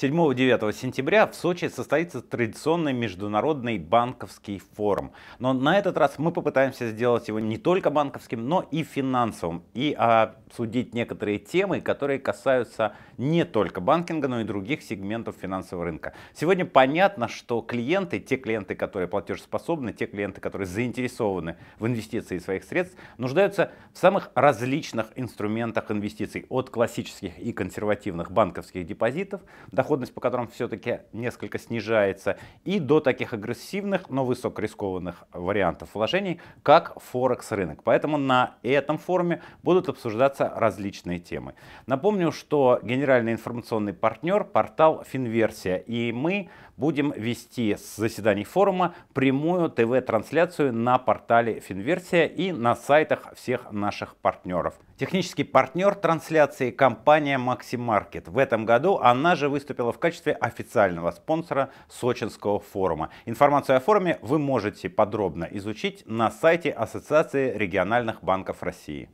7-9 сентября в Сочи состоится традиционный международный банковский форум. Но на этот раз мы попытаемся сделать его не только банковским, но и финансовым. И обсудить некоторые темы, которые касаются не только банкинга, но и других сегментов финансового рынка. Сегодня понятно, что клиенты, те клиенты, которые платежеспособны, те клиенты, которые заинтересованы в инвестиции своих средств, нуждаются в самых различных инструментах инвестиций. От классических и консервативных банковских депозитов до доходность по которым все-таки несколько снижается, и до таких агрессивных, но высокорискованных вариантов вложений, как Форекс рынок. Поэтому на этом форуме будут обсуждаться различные темы. Напомню, что генеральный информационный партнер портал Финверсия, и мы будем вести с заседаний форума прямую ТВ-трансляцию на портале Финверсия и на сайтах всех наших партнеров. Технический партнер трансляции компания Maximarket. В этом году она же выступит выступила в качестве официального спонсора Сочинского форума. Информацию о форуме вы можете подробно изучить на сайте Ассоциации региональных банков России.